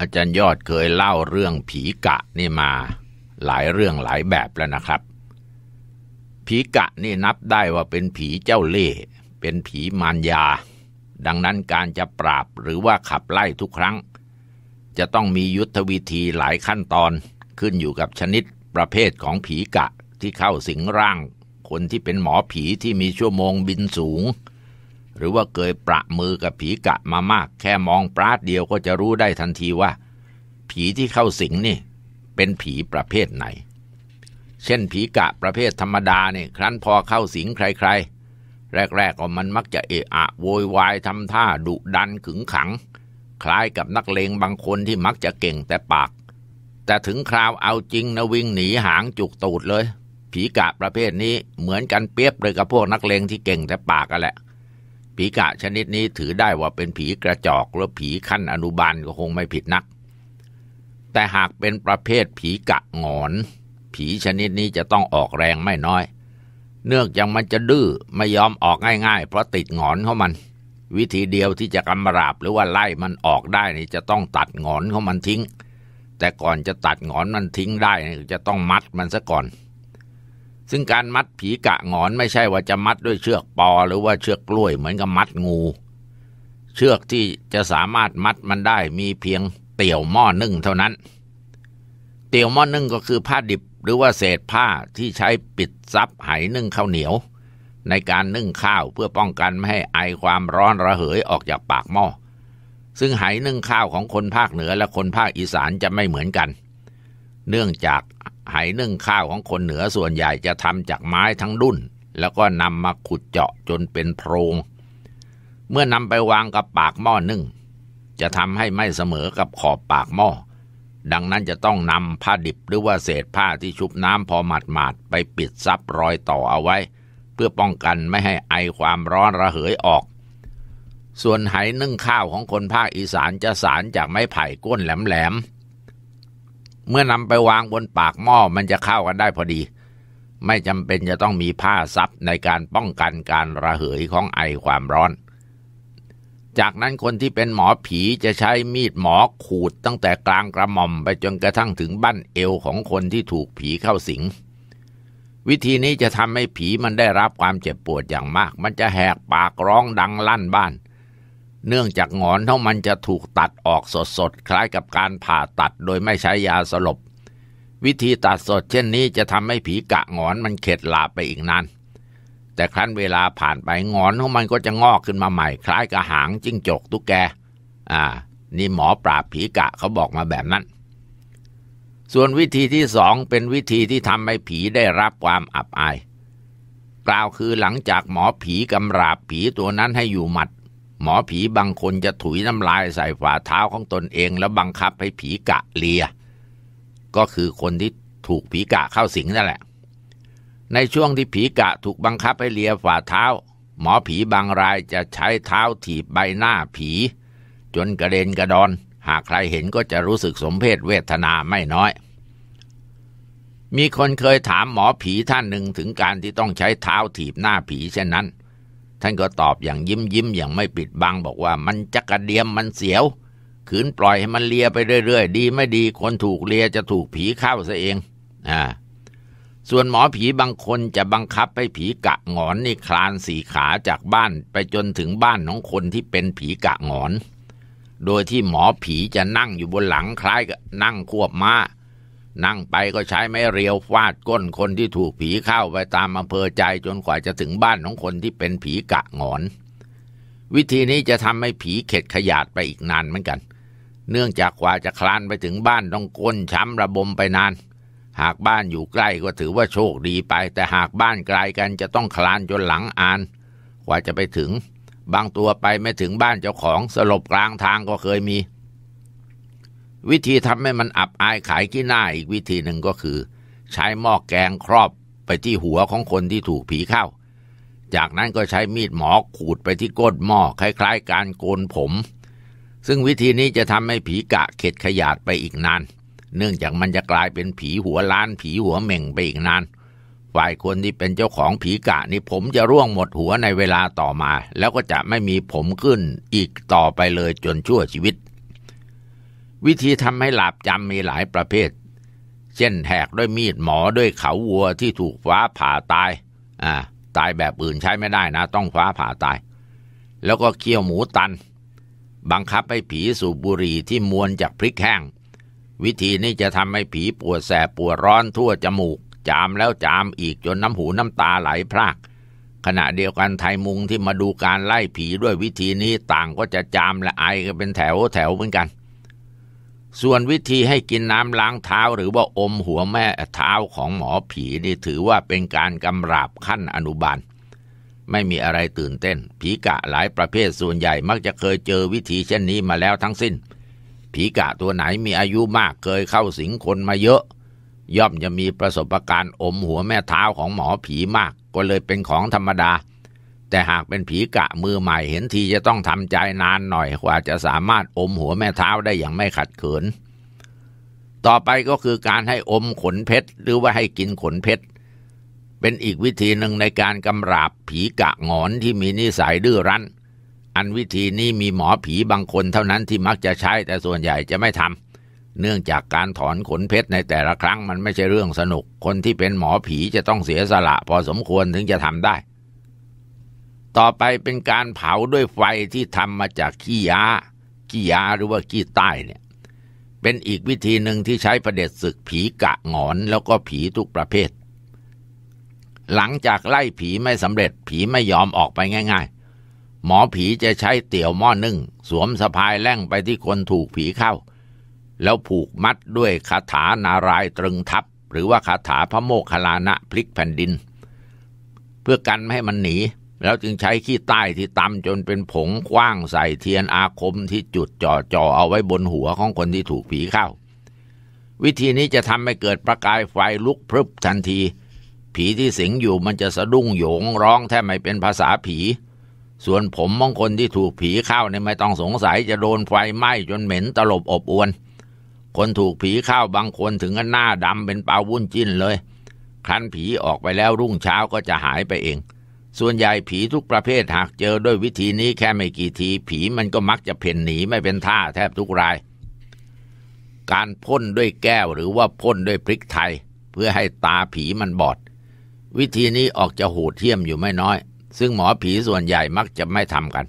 อาจารย์ยอดเคยเล่าเรื่องผีกะนี่มา หลายเรื่องหลายแบบแล้วนะครับ ผีกะนี่นับได้ว่าเป็นผีเจ้าเล่ห์เป็นผีมารยา ดังนั้นการจะปราบหรือว่าขับไล่ทุกครั้ง จะต้องมียุทธวิธีหลายขั้นตอนขึ้นอยู่กับชนิดประเภทของผีกะที่เข้าสิงร่าง คนที่เป็นหมอผีที่มีชั่วโมงบินสูงหรือว่าเคยประมือกับผีกะมามากแค่มองปราดเดียวก็จะรู้ได้ทันทีว่า ผีที่เข้าสิงนี่ เป็นผีประเภทไหน เช่นผีกะประเภทธรรมดาเนี่ยครั้นพอเข้าสิงใครๆ แรกๆก็มันมักจะเอะอะโวยวายทำท่าดุดันขึงขัง คล้ายกับนักเลงบางคนที่มักจะเก่งแต่ปาก แต่ถึงคราวเอาจริงนะวิ่งหนีหางจุกตูดเลย ผีกะประเภทนี้เหมือนกันเปียบเลยกับพวกนักเลงที่เก่งแต่ปากกันแหละผีกะชนิดนี้ถือได้ว่าเป็นผีกระจอกหรือผีขั้นอนุบาลก็คงไม่ผิดนัก แต่หากเป็นประเภทผีกะงอน ผีชนิดนี้จะต้องออกแรงไม่น้อย เนื่องจากมันจะดื้อไม่ยอมออกง่ายๆเพราะติดงอนเขามัน วิธีเดียวที่จะกำราบหรือว่าไล่มันออกได้นี่จะต้องตัดงอนของมันทิ้ง แต่ก่อนจะตัดงอนมันทิ้งได้จะต้องมัดมันซะก่อนซึ่งการมัดผีกะงอนไม่ใช่ว่าจะมัดด้วยเชือกปอหรือว่าเชือกกล้วยเหมือนกับมัดงู เชือกที่จะสามารถมัดมันได้มีเพียงเตี่ยวหม้อนึ่งเท่านั้น เตี่ยวหม้อนึ่งก็คือผ้าดิบหรือว่าเศษผ้าที่ใช้ปิดซับไหนึ่งข้าวเหนียว ในการนึ่งข้าวเพื่อป้องกันไม่ให้ไอความร้อนระเหยออกจากปากหม้อ ซึ่งไหนึ่งข้าวของคนภาคเหนือและคนภาคอีสานจะไม่เหมือนกันเนื่องจากไหนึ่งข้าวของคนเหนือส่วนใหญ่จะทำจากไม้ทั้งดุ่นแล้วก็นำมาขุดเจาะจนเป็นโพรง เมื่อนำไปวางกับปากหม้อนึ่ง จะทำให้ไม่เสมอกับขอบปากหม้อ ดังนั้นจะต้องนำผ้าดิบหรือว่าเศษผ้าที่ชุบน้ำพอหมาดๆไปปิดซับรอยต่อเอาไว้ เพื่อป้องกันไม่ให้ไอความร้อนระเหยออก ส่วนไหนึ่งข้าวของคนภาคอีสานจะสารจากไม้ไผ่ก้นแหลมๆเมื่อนำไปวางบนปากหม้อ มันจะเข้ากันได้พอดี ไม่จำเป็นจะต้องมีผ้าซับในการป้องกันการระเหยของไอความร้อน จากนั้นคนที่เป็นหมอผีจะใช้มีดหมอขูดตั้งแต่กลางกระหม่อมไปจนกระทั่งถึงบั้นเอวของคนที่ถูกผีเข้าสิง วิธีนี้จะทำให้ผีมันได้รับความเจ็บปวดอย่างมาก มันจะแหกปากร้องดังลั่นบ้านเนื่องจากงอนเท่ามันจะถูกตัดออกสดๆ คล้ายกับการผ่าตัดโดยไม่ใช้ยาสลบ วิธีตัดสดเช่นนี้จะทำให้ผีกะงอนมันเข็ดหลาบไปอีกนานแต่ครั้นเวลาผ่านไปงอนของมันก็จะงอกขึ้นมาใหม่ คล้ายกับหางจิ้งจกตุ๊กแกอ่านี่หมอปราบผีกะเขาบอกมาแบบนั้น ส่วนวิธีที่สอง เป็นวิธีที่ทำให้ผีได้รับความอับอาย กล่าวคือหลังจากหมอผีกำราบผีตัวนั้นให้อยู่หมัดหมอผีบางคนจะถุยน้ำลายใส่ฝ่าเท้าของตนเองแล้วบังคับให้ผีกะเลีย ก็คือคนที่ถูกผีกะเข้าสิงนั่นแหละ ในช่วงที่ผีกะถูกบังคับให้เลียฝ่าเท้า หมอผีบางรายจะใช้เท้าถีบใบหน้าผี จนกระเด็นกระดอนหากใครเห็นก็จะรู้สึกสมเพศเวทนาไม่น้อย มีคนเคยถามหมอผีท่านหนึ่งถึงการที่ต้องใช้เท้าถีบหน้าผีเช่นนั้นท่านก็ตอบอย่างยิ้มยิ้มอย่างไม่ปิดบังบอกว่ามันจักระเดียมมันเสียวขืนปล่อยให้มันเลียไปเรื่อยๆดีไม่ดีคนถูกเลียจะถูกผีเข้าซะเองอ่าส่วนหมอผีบางคนจะบังคับให้ผีกะหงอนนี่คลานสี่ขาจากบ้านไปจนถึงบ้านของคนที่เป็นผีกะหงอน โดยที่หมอผีจะนั่งอยู่บนหลังคล้ายกับนั่งควบมา้านั่งไปก็ใช้ไม้เรียวฟาดก้นคนที่ถูกผีเข้าไปตามอำเภอใจจนกว่าจะถึงบ้านของคนที่เป็นผีกะงอน วิธีนี้จะทำให้ผีเข็ดขยาดไปอีกนานเหมือนกัน เนื่องจากกว่าจะคลานไปถึงบ้านต้องก้นช้ำระบมไปนาน หากบ้านอยู่ใกล้ก็ถือว่าโชคดีไป แต่หากบ้านไกลกันจะต้องคลานจนหลังอาน กว่าจะไปถึง บางตัวไปไม่ถึงบ้านเจ้าของสลบกลางทางก็เคยมีวิธีทำให้มันอับอายขายขี้หน้า อีกวิธีหนึ่งก็คือ ใช้หม้อกแกงครอบไปที่หัวของคนที่ถูกผีเข้า จากนั้นก็ใช้มีดหมอขูดไปที่ก้นหม้อคล้าย ๆ การโกนผม ซึ่งวิธีนี้จะทำให้ผีกะเข็ดขยาดไปอีกนานเนื่องจากมันจะกลายเป็นผีหัวล้านผีหัวเหม่งไปอีกนานฝ่ายคนที่เป็นเจ้าของผีกะนี่ผมจะร่วงหมดหัวในเวลาต่อมา แล้วก็จะไม่มีผมขึ้นอีกต่อไปเลยจนชั่วชีวิตวิธีทำให้หลาบจำมีหลายประเภท เช่นแหกด้วยมีดหมอด้วยเขาวัวที่ถูกฟ้าผ่าตาย อ่าตายแบบอื่นใช้ไม่ได้นะ ต้องฟ้าผ่าตาย แล้วก็เคี่ยวหมูตัน บังคับให้ผีสูบบุหรี่ที่มวนจากพริกแห้ง วิธีนี้จะทำให้ผีปวดแสบปวดร้อนทั่วจมูก จามแล้วจามอีกจนน้ำหูน้ำตาไหลพราก ขณะเดียวกันไทยมุงที่มาดูการไล่ผีด้วยวิธีนี้ต่างก็จะจามและไอกันเป็นแถวแถวเหมือนกันส่วนวิธีให้กินน้ำล้างเท้าหรือว่าอมหัวแม่เท้าของหมอผีนี่ถือว่าเป็นการกำราบขั้นอนุบาล ไม่มีอะไรตื่นเต้น ผีกะหลายประเภทส่วนใหญ่มักจะเคยเจอวิธีเช่นนี้มาแล้วทั้งสิ้น ผีกะตัวไหนมีอายุมากเคยเข้าสิงคนมาเยอะย่อมจะมีประสบการณ์อมหัวแม่เท้าของหมอผีมากก็เลยเป็นของธรรมดาแต่หากเป็นผีกะมือใหม่เห็นทีจะต้องทำใจนานหน่อยกว่าจะสามารถอมหัวแม่เท้าได้อย่างไม่ขัดขืนต่อไปก็คือการให้อมขนเพชรหรือว่าให้กินขนเพชร เป็นอีกวิธีหนึ่งในการกำราบผีกะงอนที่มีนิสัยดื้อรั้น อันวิธีนี้มีหมอผีบางคนเท่านั้นที่มักจะใช้แต่ส่วนใหญ่จะไม่ทำเนื่องจากการถอนขนเพชรในแต่ละครั้ง มันไม่ใช่เรื่องสนุก คนที่เป็นหมอผีจะต้องเสียสละพอสมควรถึงจะทำได้ต่อไปเป็นการเผาด้วยไฟที่ทำมาจากขี้ยาขี้ยาหรือว่าขี้ใต้เนี่ย เป็นอีกวิธีหนึ่งที่ใช้ประเด็จศึกผีกะงอนแล้วก็ผีทุกประเภท หลังจากไล่ผีไม่สำเร็จผีไม่ยอมออกไปง่าย ๆ หมอผีจะใช้เตี่ยวหม้อนึ่ง สวมสะพายแล่งไปที่คนถูกผีเข้า แล้วผูกมัดด้วยคาถานารายตรึงทับ หรือว่าคาถาพระโมคคัลลานะพลิกแผ่นดิน เพื่อกันไม่ให้มันหนีแล้วจึงใช้ขี้ใต้ที่ตำจนเป็นผงคว้างใส่เทียนอาคมที่จุดจ่อจ่อเอาไว้บนหัวของคนที่ถูกผีเข้า วิธีนี้จะทำให้เกิดประกายไฟลุกพรึบทันที ผีที่สิงอยู่มันจะสะดุ้งโยงร้องแทบไม่เป็นภาษาผี ส่วนผมมองคนที่ถูกผีเข้าเนี่ยไม่ต้องสงสัยจะโดนไฟไหม้จนเหม็นตลบอบอวน คนถูกผีเข้าบางคนถึงกันหน้าดำเป็นปลาวุ่นจิ้นเลยคันผีออกไปแล้วรุ่งเช้าก็จะหายไปเองส่วนใหญ่ผีทุกประเภทหากเจอด้วยวิธีนี้แค่ไม่กี่ที ผีมันก็มักจะเพ่นหนีไม่เป็นท่าแทบทุกราย การพ่นด้วยแก้วหรือว่าพ่นด้วยพริกไทย เพื่อให้ตาผีมันบอด วิธีนี้ออกจะโหดเที่ยมอยู่ไม่น้อย ซึ่งหมอผีส่วนใหญ่มักจะไม่ทำกัน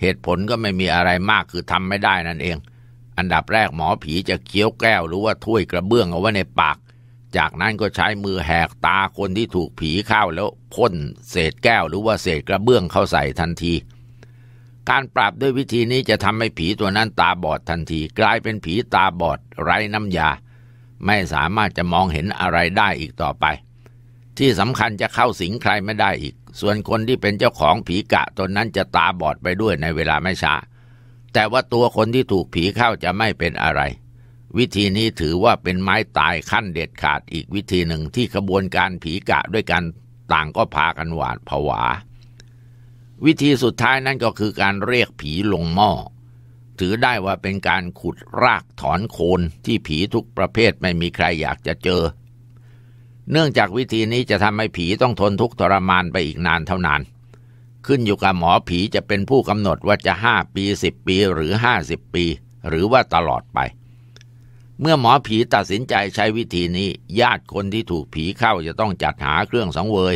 เหตุผลก็ไม่มีอะไรมากคือทำไม่ได้นั่นเอง อันดับแรกหมอผีจะเคี้ยวแก้วหรือว่าถ้วยกระเบื้องเอาไว้ในปากจากนั้นก็ใช้มือแหกตาคนที่ถูกผีเข้าแล้วพ่นเศษแก้วหรือว่าเศษกระเบื้องเข้าใส่ทันที การปราบด้วยวิธีนี้จะทำให้ผีตัวนั้นตาบอดทันที กลายเป็นผีตาบอดไร้น้ำยา ไม่สามารถจะมองเห็นอะไรได้อีกต่อไป ที่สำคัญจะเข้าสิงใครไม่ได้อีก ส่วนคนที่เป็นเจ้าของผีกะตนนั้นจะตาบอดไปด้วยในเวลาไม่ช้าแต่ว่าตัวคนที่ถูกผีเข้าจะไม่เป็นอะไรวิธีนี้ถือว่าเป็นไม้ตายขั้นเด็ดขาดอีกวิธีหนึ่งที่ขบวนการผีกะด้วยกันต่างก็พากันหวาดผวา วิธีสุดท้ายนั่นก็คือการเรียกผีลงหม้อ ถือได้ว่าเป็นการขุดรากถอนโคนที่ผีทุกประเภทไม่มีใครอยากจะเจอ เนื่องจากวิธีนี้จะทำให้ผีต้องทนทุกทรมานไปอีกนานเท่านานขึ้นอยู่กับหมอผีจะเป็นผู้กำหนดว่าจะห้าปีสิบปีหรือห้าสิบปี หรือว่าตลอดไปเมื่อหมอผีตัดสินใจใช้วิธีนี้ ญาติคนที่ถูกผีเข้าจะต้องจัดหาเครื่องสังเวย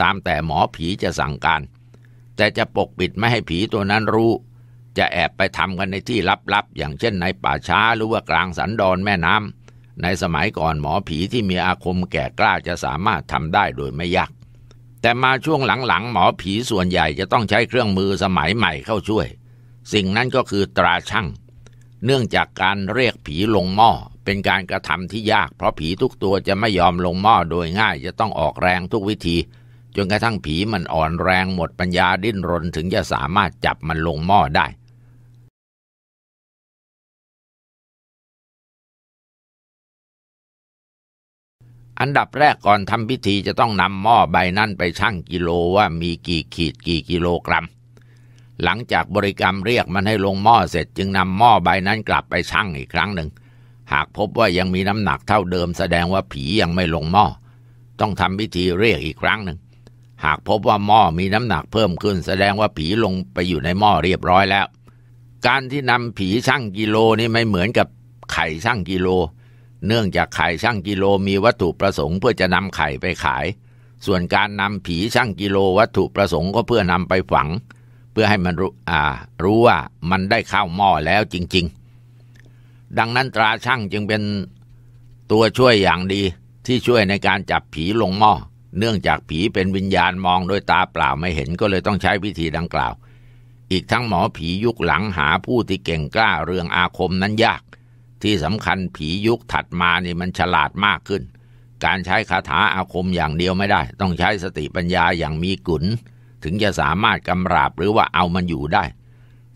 ตามแต่หมอผีจะสั่งการ แต่จะปกปิดไม่ให้ผีตัวนั้นรู้ จะแอบไปทำกันในที่ลับ ๆ อย่างเช่นในป่าช้า หรือว่ากลางสันดอนแม่น้ำในสมัยก่อนหมอผีที่มีอาคมแก่กล้าจะสามารถทำได้โดยไม่ยากแต่มาช่วงหลังๆ หมอผีส่วนใหญ่จะต้องใช้เครื่องมือสมัยใหม่เข้าช่วย สิ่งนั้นก็คือตราช่างเนื่องจากการเรียกผีลงหม้อ เป็นการกระทำที่ยากเพราะผีทุกตัวจะไม่ยอมลงหม้อโดยง่ายจะต้องออกแรงทุกวิธี จนกระทั่งผีมันอ่อนแรงหมดปัญญาดิ้นรนถึงจะสามารถจับมันลงหม้อได้ อันดับแรกก่อนทำพิธีจะต้องนำหม้อใบนั้นไปชั่งกิโลว่ามีกี่ขีดกี่กิโลกรัมหลังจากบริกรรมเรียกมันให้ลงหม้อเสร็จจึงนำหม้อใบนั้นกลับไปชั่งอีกครั้งหนึ่ง หากพบว่ายังมีน้ำหนักเท่าเดิมแสดงว่าผียังไม่ลงหม้อ ต้องทำพิธีเรียกอีกครั้งหนึ่ง หากพบว่าหม้อมีน้ำหนักเพิ่มขึ้นแสดงว่าผีลงไปอยู่ในหม้อเรียบร้อยแล้ว การที่นำผีชั่งกิโลนี่ไม่เหมือนกับไข่ชั่งกิโล เนื่องจากไข่ชั่งกิโลมีวัตถุประสงค์เพื่อจะนำไข่ไปขาย ส่วนการนำผีชั่งกิโลวัตถุประสงค์ก็เพื่อนำไปฝังเพื่อให้มันรู้อ่า รู้ว่ามันได้ข้าวหม้อแล้วจริงๆ ดังนั้นตราช่างจึงเป็นตัวช่วยอย่างดีที่ช่วยในการจับผีลงหม้อ เนื่องจากผีเป็นวิญญาณมองด้วยตาเปล่าไม่เห็นก็เลยต้องใช้วิธีดังกล่าว อีกทั้งหมอผียุคหลังหาผู้ที่เก่งกล้าเรื่องอาคมนั้นยาก ที่สำคัญผียุคถัดมานี่มันฉลาดมากขึ้น การใช้คาถาอาคมอย่างเดียวไม่ได้ ต้องใช้สติปัญญาอย่างมีกุลถึงจะสามารถกำราบหรือว่าเอามันอยู่ได้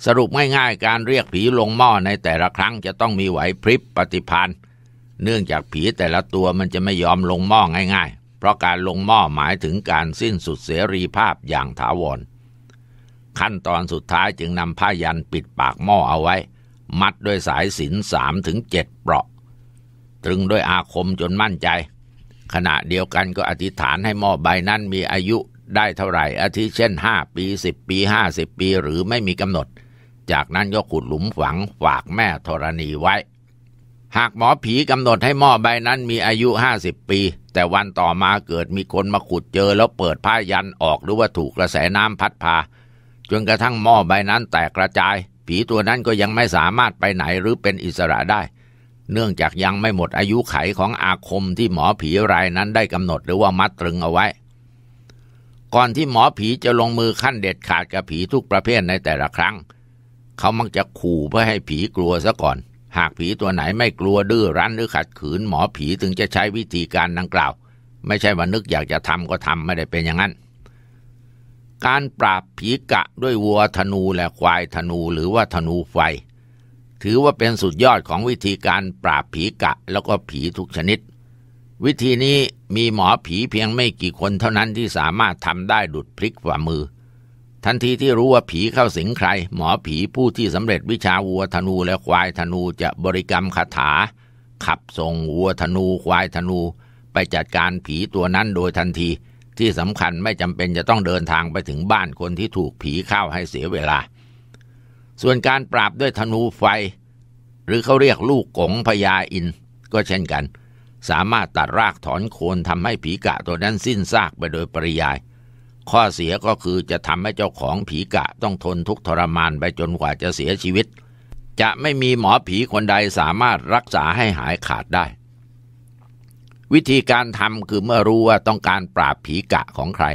สรุปง่ายๆการเรียกผีลงหม้อในแต่ละครั้งจะต้องมีไหวพริบปฏิพันธ์เนื่องจากผีแต่ละตัวมันจะไม่ยอมลงหม้อง่ายๆ เพราะการลงหม้อหมายถึงการสิ้นสุดเสรีภาพอย่างถาวรขั้นตอนสุดท้ายจึงนำผ้ายันปิดปากหม้อเอาไว้ มัดด้วยสายสินสามถึงเจ็ดเปราะ ตรึงด้วยอาคมจนมั่นใจ ขณะเดียวกันก็อธิษฐานให้หม้อใบนั้นมีอายุได้เท่าไหร่อาทิเช่น 5 ปี10ปี50 ปีหรือไม่มีกำหนด จากนั้นก็ขุดหลุมฝัง ฝากแม่ธรณีไว้ หากหมอผีกำหนดให้หม้อใบนั้นมีอายุ 50 ปี แต่วันต่อมาเกิดมีคนมาขุดเจอ แล้วเปิดผ้ายันออกหรือว่าถูกกระแสน้ำพัดพา จนกระทั่งหม้อใบนั้นแตกกระจาย ผีตัวนั้นก็ยังไม่สามารถไปไหนหรือเป็นอิสระได้ เนื่องจากยังไม่หมดอายุไขของอาคมที่หมอผีรายนั้นได้กำหนดหรือว่ามัดตรึงเอาไว้ก่อนที่หมอผีจะลงมือขั้นเด็ดขาดกับผีทุกประเภทในแต่ละครั้ง เขามักจะขู่เพื่อให้ผีกลัวซะก่อน หากผีตัวไหนไม่กลัวดื้อรั้นหรือขัดขืน หมอผีถึงจะใช้วิธีการดังกล่าว ไม่ใช่ว่านึกอยากจะทำก็ทำไม่ได้เป็นอย่างนั้น การปราบผีกะด้วยวัวธนูและควายธนูหรือว่าธนูไฟ ถือว่าเป็นสุดยอดของวิธีการปราบผีกะแล้วก็ผีทุกชนิด วิธีนี้มีหมอผีเพียงไม่กี่คนเท่านั้นที่สามารถทำได้ดุดพลิกฝ่ามือ ทันทีที่รู้ว่าผีเข้าสิงใคร หมอผีผู้ที่สำเร็จวิชาวัวธนูและควายธนูจะบริกรรมคาถา ขับส่งวัวธนูควายธนู ไปจัดการผีตัวนั้นโดยทันที ที่สำคัญไม่จำเป็นจะต้องเดินทางไปถึงบ้านคนที่ถูกผีเข้าให้เสียเวลา ส่วนการปราบด้วยธนูไฟ หรือเขาเรียกลูกกงพญาอิน ก็เช่นกันสามารถตัดรากถอนโคนทำให้ผีกะตัวนั้นสิ้นซากไปโดยปริยาย ข้อเสียก็คือจะทำให้เจ้าของผีกะต้องทนทุกทรมานไปจนกว่าจะเสียชีวิต จะไม่มีหมอผีคนใดสามารถรักษาให้หายขาดได้ วิธีการทำคือเมื่อรู้ว่าต้องการปราบผีกะของใคร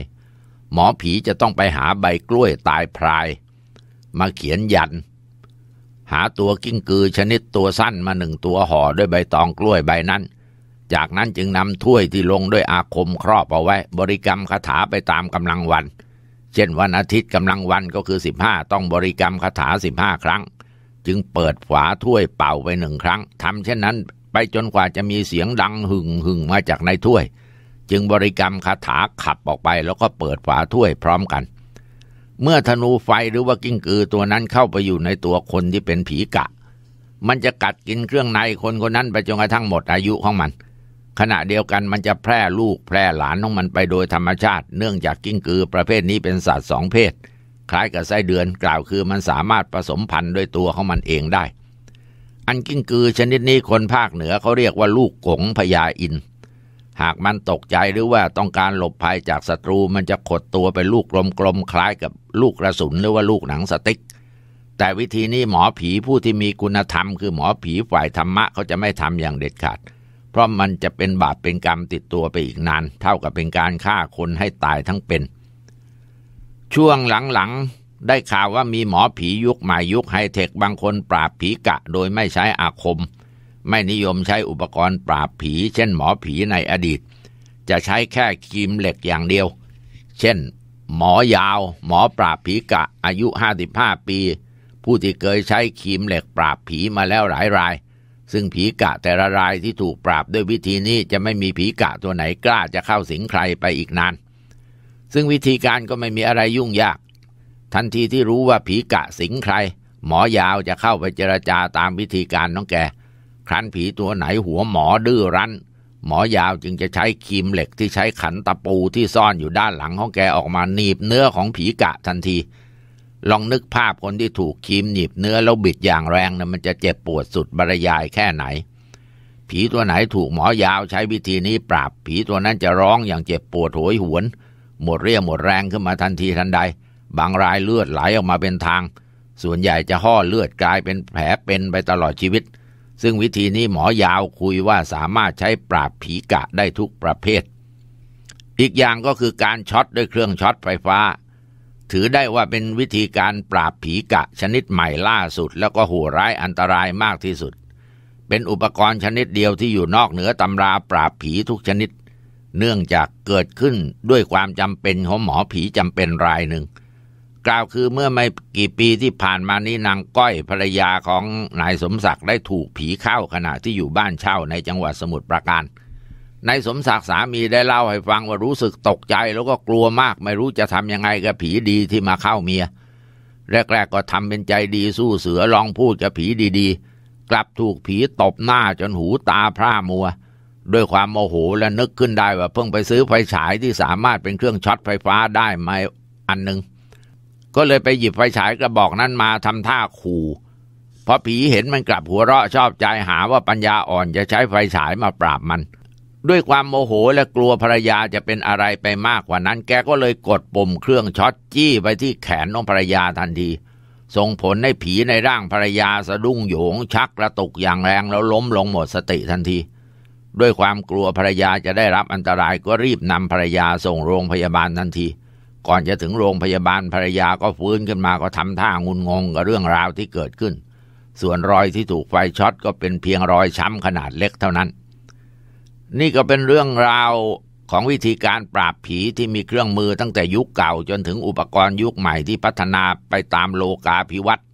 หมอผีจะต้องไปหาใบกล้วยตายพราย มาเขียนยัน หาตัวกิ้งกือชนิดตัวสั้นมาหนึ่งตัวห่อด้วยใบตองกล้วยใบนั้นจากนั้นจึงนำถ้วยที่ลงด้วยอาคมครอบเอาไว้ บริกรรมคาถาไปตามกำลังวัน เช่นวันอาทิตย์กำลังวันก็คือ15ต้องบริกรรมคาถา15ครั้ง จึงเปิดฝาถ้วยเป่าไปหนึ่งครั้งทำเช่นนั้น ไปจนกว่าจะมีเสียงดังหึ่งหึ่งมาจากในถ้วย จึงบริกรรมคาถาขับออกไป แล้วก็เปิดฝาถ้วยพร้อมกัน เมื่อธนูไฟหรือว่ากิ้งกือตัวนั้นเข้าไปอยู่ในตัวคนที่เป็นผีกะ มันจะกัดกินเครื่องในคนคนนั้น ไปจนกระทั่งหมดอายุของมันขณะเดียวกันมันจะแพร่ลูกแพร่หลานของมันไปโดยธรรมชาติ เนื่องจากกิ้งกือประเภทนี้เป็นสัตว์สองเพศ คล้ายกับไส้เดือนกล่าวคือมันสามารถผสมพันธุ์ด้วยตัวของมันเองได้ อันกิ้งกือชนิดนี้คนภาคเหนือเขาเรียกว่าลูกกงพญาอินหากมันตกใจหรือว่าต้องการหลบภัยจากศัตรูมันจะขดตัวเป็นลูกกลมๆคล้ายกับลูกกระสุน หรือว่าลูกหนังสติ๊ก แต่วิธีนี้หมอผีผู้ที่มีคุณธรรมคือ หมอผีฝ่ายธรรมะเขาจะไม่ทำอย่างเด็ดขาดเเพราะมันจะเป็นบาปเป็นกรรมติดตัวไปอีกนาน เท่ากับเป็นการฆ่าคนให้ตายทั้งเป็น ช่วงหลังๆได้ข่าวว่ามีหมอผียุคใหม่ยุคไฮเทค บางคนปราบผีกะโดยไม่ใช้อาคม ไม่นิยมใช้อุปกรณ์ปราบผี เช่นหมอผีในอดีต จะใช้แค่คีมเหล็กอย่างเดียว เช่น หมอยาว หมอปราบผีกะอายุ55ปี ผู้ที่เคยใช้คีมเหล็กปราบผีมาแล้วหลายรายายซึ่งผีกะแต่ละรายที่ถูกปราบด้วยวิธีนี้จะไม่มีผีกะตัวไหนกล้าจะเข้าสิงใครไปอีกนาน ซึ่งวิธีการก็ไม่มีอะไรยุ่งยาก ทันทีที่รู้ว่าผีกะสิงใครหมอยาวจะเข้าไปเจรจาตามวิธีการน้องแก ครั้นผีตัวไหนหัวหมอดื้อรั้น หมอยาวจึงจะใช้คีมเหล็กที่ใช้ขันตะปูที่ซ่อนอยู่ด้านหลังของแกออกมาหนีบเนื้อของผีกะทันทีลองนึกภาพคนที่ถูกคีมหนีบเนื้อ แล้วบิดอย่างแรงนะมันจะเจ็บปวดสุดบรรยายแค่ไหน ผีตัวไหนถูกหมอยาวใช้วิธีนี้ปราบผีตัวนั้นจะร้องอย่างเจ็บปวดโหยหวน หมดเรี่ยวหมดแรงขึ้นมาทันทีทันใด บางรายเลือดไหลออกมาเป็นทาง ส่วนใหญ่จะห่อเลือดกลายเป็นแผลเป็นไปตลอดชีวิต ซึ่งวิธีนี้หมอยาวคุยว่าสามารถใช้ปราบผีกะได้ทุกประเภท อีกอย่างก็คือการช็อตด้วยเครื่องช็อตไฟฟ้าถือได้ว่าเป็นวิธีการปราบผีกะชนิดใหม่ล่าสุด แล้วก็โหดร้ายอันตรายมากที่สุด เป็นอุปกรณ์ชนิดเดียวที่อยู่นอกเหนือตำราปราบผีทุกชนิด เนื่องจากเกิดขึ้นด้วยความจำเป็นของหมอผีจำเป็นรายหนึ่ง กล่าวคือเมื่อไม่กี่ปีที่ผ่านมานี้นางก้อยภรรยาของนายสมศักดิ์ได้ถูกผีเข้าขณะที่อยู่บ้านเช่าในจังหวัดสมุทรปราการเนายสมศักดิ์สามีได้เล่าให้ฟังว่ารู้สึกตกใจแล้วก็กลัวมากไม่รู้จะทำยังไงกับผีดีที่มาเข้าเมีย แรกๆก็ทำเป็นใจดีสู้เสือลองพูดกับผีดีๆ กลับถูกผีตบหน้าจนหูตาพร่ามัว ด้วยความโมโหและนึกขึ้นได้ว่าเพิ่งไปซื้อไฟฉายที่สามารถเป็นเครื่องช็อตไฟฟ้าได้มาอันหนึ่งก็เลยไปหยิบไฟฉายกระบอกนั้นมาทำท่าขู่พอผีเห็นมันกลับหัวเราะชอบใจหาว่าปัญญาอ่อนจะใช้ไฟฉายมาปราบมันด้วยความโมโหและกลัวภรรยาจะเป็นอะไรไปมากกว่านั้นแกก็เลยกดปุ่มเครื่องช็อตจี้ไปที่แขนของภรรยาทันทีส่งผลให้ผีในร่างภรรยาสะดุ้งโยงชักกระตุกอย่างแรงแล้วล้มลงหมดสติทันที ด้วยความกลัวภรรยาจะได้รับอันตรายก็รีบนำภรรยาส่งโรงพยาบาลทันที ก่อนจะถึงโรงพยาบาลภรรยาก็ฟื้นขึ้นมาก็ทำท่างุนงงกับเรื่องราวที่เกิดขึ้น ส่วนรอยที่ถูกไฟช็อต ก็เป็นเพียงรอยช้ำขนาดเล็กเท่านั้นนี่ก็เป็นเรื่องราวของวิธีการปราบผีที่มีเครื่องมือตั้งแต่ยุคเก่าจนถึงอุปกรณ์ยุคใหม่ที่พัฒนาไปตามโลกาภิวัตน์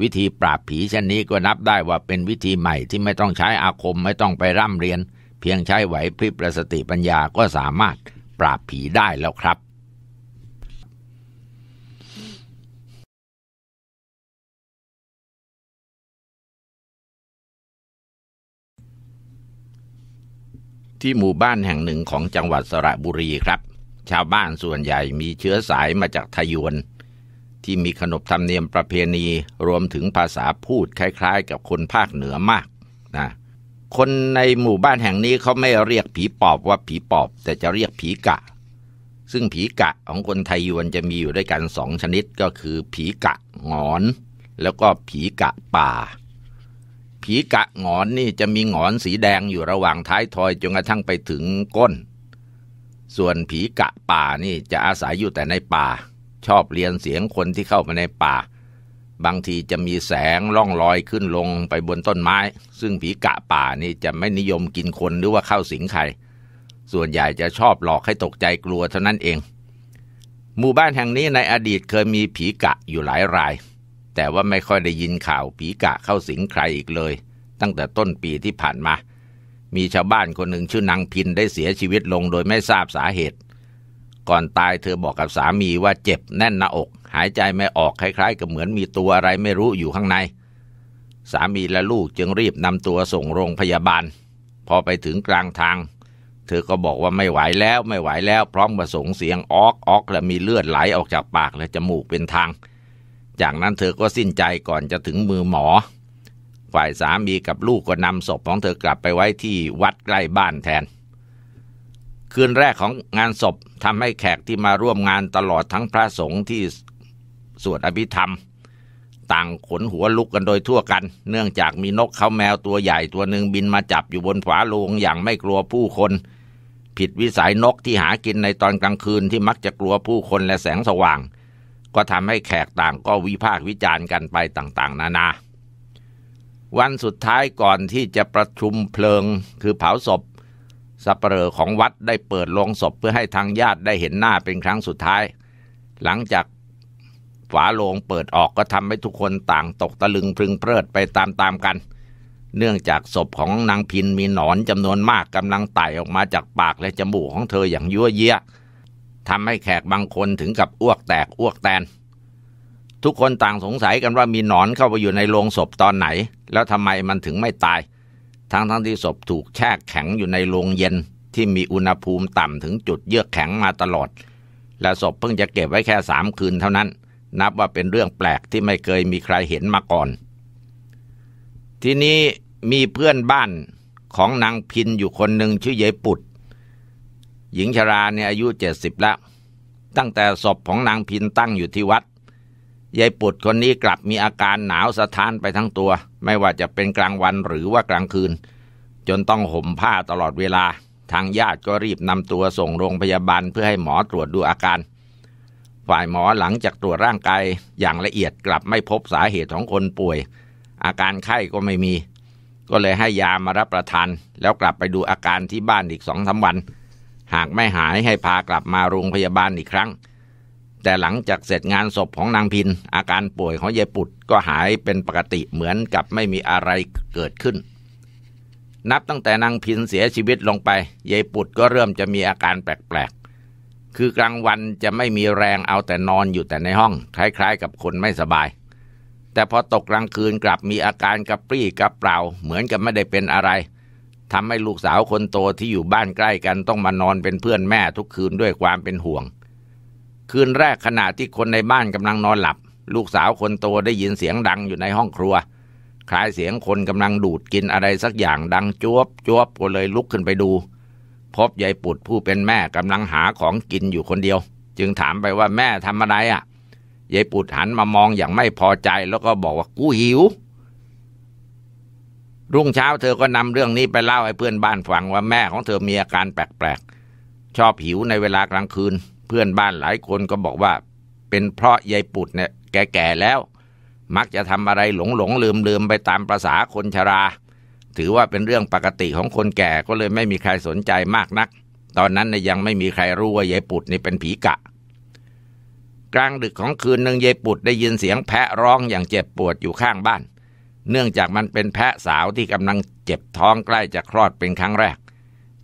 วิธีปราบผีเช่นนี้ก็นับได้ว่าเป็นวิธีใหม่ที่ไม่ต้องใช้อาคมไม่ต้องไปร่ำเรียน เพียงใช้ไหวพริบและสติปัญญาก็สามารถปราบผีได้แล้วครับที่หมู่บ้านแห่งหนึ่งของจังหวัดสระบุรีครับ ชาวบ้านส่วนใหญ่มีเชื้อสายมาจากไทยวน ที่มีขนบธรรมเนียมประเพณีรวมถึงภาษาพูดคล้าย ๆ กับคนภาคเหนือมากนะคนในหมู่บ้านแห่งนี้เขาไม่เรียกผีปอบว่าผีปอบ แต่จะเรียกผีกะ ซึ่งผีกะของคนไทยยวนจะมีอยู่ด้วยกันสองชนิดก็คือผีกะงอน แล้วก็ผีกะป่าผีกะงอนนี่จะมีงอนสีแดงอยู่ระหว่างท้ายทอยจนกระทั่งไปถึงก้น ส่วนผีกะป่านี่จะอาศัยอยู่แต่ในป่า ชอบเรียนเสียงคนที่เข้ามาในป่า บางทีจะมีแสงล่องลอยขึ้นลงไปบนต้นไม้ ซึ่งผีกะป่านี่จะไม่นิยมกินคนหรือว่าเข้าสิงใครส่วนใหญ่จะชอบหลอกให้ตกใจกลัวเท่านั้นเอง หมู่บ้านแห่งนี้ในอดีตเคยมีผีกะอยู่หลายรายแต่ว่าไม่ค่อยได้ยินข่าว ผีกะเข้าสิงใครอีกเลย ตั้งแต่ต้นปีที่ผ่านมา มีชาวบ้านคนหนึ่งชื่อนางพินได้เสียชีวิตลงโดยไม่ทราบสาเหตุ ก่อนตายเธอบอกกับสามีว่าเจ็บแน่นหน้าอก หายใจไม่ออกคล้าย ๆ กับเหมือนมีตัวอะไรไม่รู้อยู่ข้างใน สามีและลูกจึงรีบนำตัวส่งโรงพยาบาล พอไปถึงกลางทาง เธอก็บอกว่าไม่ไหวแล้วไม่ไหวแล้วพร้อมประสงเสียงออกออกและมีเลือดไหลออกจากปากและจมูกเป็นทางจากนั้นเธอก็สิ้นใจก่อนจะถึงมือหมอ ฝ่ายสามีกับลูกก็นำศพของเธอกลับไปไว้ที่วัดใกล้บ้านแทน คืนแรกของงานศพทำให้แขกที่มาร่วมงานตลอดทั้งพระสงฆ์ที่สวดอภิธรรม ต่างขนหัวลุกกันโดยทั่วกัน เนื่องจากมีนกเขาแมวตัวใหญ่ตัวหนึ่งบินมาจับอยู่บนฝาโลงอย่างไม่กลัวผู้คน ผิดวิสัยนกที่หากินในตอนกลางคืนที่มักจะกลัวผู้คนและแสงสว่างก็ทำให้แขกต่างก็วิพากษ์วิจารณ์กันไปต่างๆ นานา วันสุดท้ายก่อนที่จะประชุมเพลิงคือเผาศพสัปเหร่อของวัดได้เปิดโลงศพเพื่อให้ทางญาติได้เห็นหน้าเป็นครั้งสุดท้าย หลังจากฝาโลงเปิดออกก็ทำให้ทุกคนต่างตกตะลึงพึงเพลิดไปตามๆกัน เนื่องจากศพของนางพินมีหนอนจำนวนมากกำลังไต่ออกมาจากปากและจมูกของเธออย่างยั่วเยี้ยทำให้แขกบางคนถึงกับอ้วกแตกอ้วกแตน ทุกคนต่างสงสัยกันว่ามีหนอนเข้าไปอยู่ในโรงศพตอนไหน แล้วทำไมมันถึงไม่ตาย ทั้งทั้งที่ศพถูกแช่แข็งอยู่ในโรงเย็นที่มีอุณหภูมิต่ำถึงจุดเยือกแข็งมาตลอด และศพเพิ่งจะเก็บไว้แค่สามคืนเท่านั้น นับว่าเป็นเรื่องแปลกที่ไม่เคยมีใครเห็นมาก่อน ทีนี้มีเพื่อนบ้านของนางพินอยู่คนหนึ่งชื่อยยปุดหญิงชราเนี่ยอายุเจ็ดสิบแล้ว ตั้งแต่ศพของนางพินตั้งอยู่ที่วัด ยายปุดคนนี้กลับมีอาการหนาวสะท้านไปทั้งตัว ไม่ว่าจะเป็นกลางวันหรือว่ากลางคืน จนต้องห่มผ้าตลอดเวลา ทางญาติก็รีบนำตัวส่งโรงพยาบาลเพื่อให้หมอตรวจดูอาการ ฝ่ายหมอหลังจากตรวจร่างกาย อย่างละเอียดกลับไม่พบสาเหตุของคนป่วย อาการไข้ก็ไม่มี ก็เลยให้ยามารับประทาน แล้วกลับไปดูอาการที่บ้านอีกสองสาวันหากไม่หายให้พากลับมาโรงพยาบาลอีกครั้ง แต่หลังจากเสร็จงานศพของนางพินอาการป่วยของยายปุดก็หายเป็นปกติเหมือนกับไม่มีอะไรเกิดขึ้น นับตั้งแต่นางพินเสียชีวิตลงไปยายปุดก็เริ่มจะมีอาการแปลกๆคือกลางวันจะไม่มีแรงเอาแต่นอนอยู่แต่ในห้องคล้ายๆ กับคนไม่สบาย แต่พอตกกลางคืนกลับมีอาการกระปรี้กระเปร่า เหมือนกับไม่ได้เป็นอะไรทำให้ลูกสาวคนโตที่อยู่บ้านใกล้กันต้องมานอนเป็นเพื่อนแม่ทุกคืนด้วยความเป็นห่วงคืนแรกขณะที่คนในบ้านกำลังนอนหลับ ลูกสาวคนโตได้ยินเสียงดังอยู่ในห้องครัว คล้ายเสียงคนกำลังดูดกินอะไรสักอย่างดังจวบจวบก็เลยลุกขึ้นไปดู พบยายปุดผู้เป็นแม่กำลังหาของกินอยู่คนเดียว จึงถามไปว่าแม่ทำอะไรอะ่ะยายปุดหันมามองอย่างไม่พอใจแล้วก็บอกว่ากูหิวรุ่งเช้าเธอก็นำเรื่องนี้ไปเล่าให้เพื่อนบ้านฟังว่าแม่ของเธอมีอาการแปลกๆชอบหิวในเวลากลางคืน เพื่อนบ้านหลายคนก็บอกว่า เป็นเพราะยายปุดเนี่ยแก่ๆแล้ว มักจะทำอะไรหลงหลงลืมลืมไปตามประษาคนชรา ถือว่าเป็นเรื่องปกติของคนแก่ก็เลยไม่มีใครสนใจมากนัก ตอนนั้นยังไม่มีใครรู้ว่ายายปุดนี่เป็นผีกะ กลางดึกของคืนหนึ่งยายปุด ได้ยินเสียงแพะร้องอย่างเจ็บปวดอยู่ข้างบ้านเนื่องจากมันเป็นแพะสาวที่กำลังเจ็บท้องใกล้จะคลอดเป็นครั้งแรก